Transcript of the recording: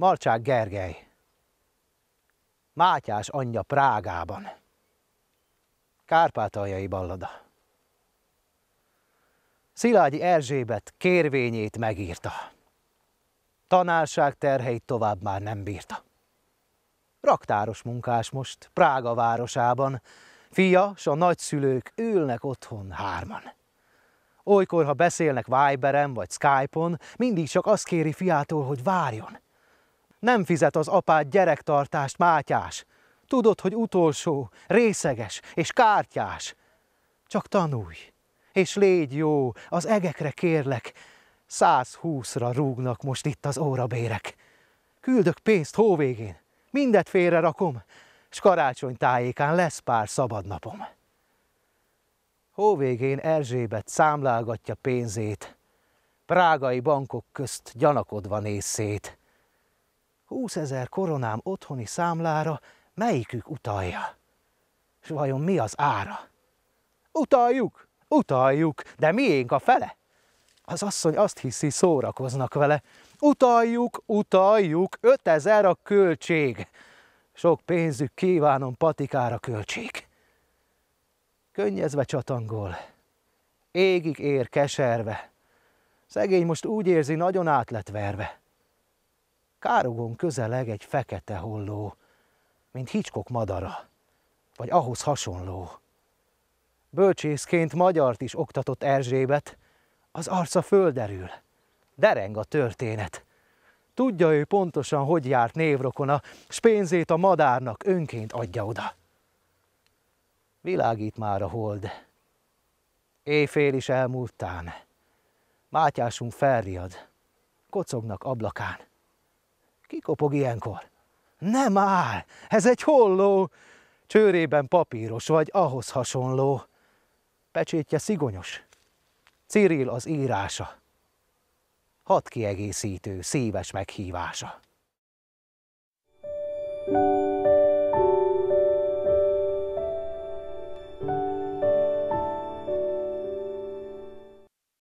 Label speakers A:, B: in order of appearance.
A: Marcsák Gergely. Mátyás anyja Prágában. Kárpátaljai ballada. Szilágyi Erzsébet kérvényét megírta. Tanárság terheit tovább már nem bírta. Raktáros munkás most, Prága városában. Fia s a nagyszülők ülnek otthon hárman. Olykor, ha beszélnek Viberen vagy Skype-on, mindig csak azt kéri fiától, hogy várjon – nem fizet az apád gyerektartást, Mátyás. Tudod, hogy utolsó, részeges és kártyás. Csak tanulj, és légy jó, az egekre kérlek. 120-ra rúgnak most itt az órabérek. Küldök pénzt hóvégén, mindet félre rakom, s karácsony tájékán lesz pár szabad napom. Hóvégén Erzsébet számlálgatja pénzét, prágai bankok közt gyanakodva néz szét ezer koronám otthoni számlára melyikük utalja? És vajon mi az ára? Utaljuk, utaljuk, de miénk a fele? Az asszony azt hiszi, szórakoznak vele. Utaljuk, utaljuk, ötezer a költség. Sok pénzük kívánom patikára költség. Könnyezve csatangol, égig ér keserve. Szegény most úgy érzi, nagyon át lett verve. Károgon közeleg egy fekete holló, mint Hicskok madara, vagy ahhoz hasonló. Bölcsészként magyart is oktatott Erzsébet, az arca földerül, dereng a történet. Tudja ő pontosan, hogy járt névrokona, s pénzét a madárnak önként adja oda. Világít már a hold. Éjfél is elmúltán. Mátyásunk felriad. Kocognak ablakán. Kikopog ilyenkor? Nem áll! Ez egy holló! Csőrében papíros vagy ahhoz hasonló. Pecsétje szigonyos. Ciril az írása. Hat kiegészítő, szíves meghívása.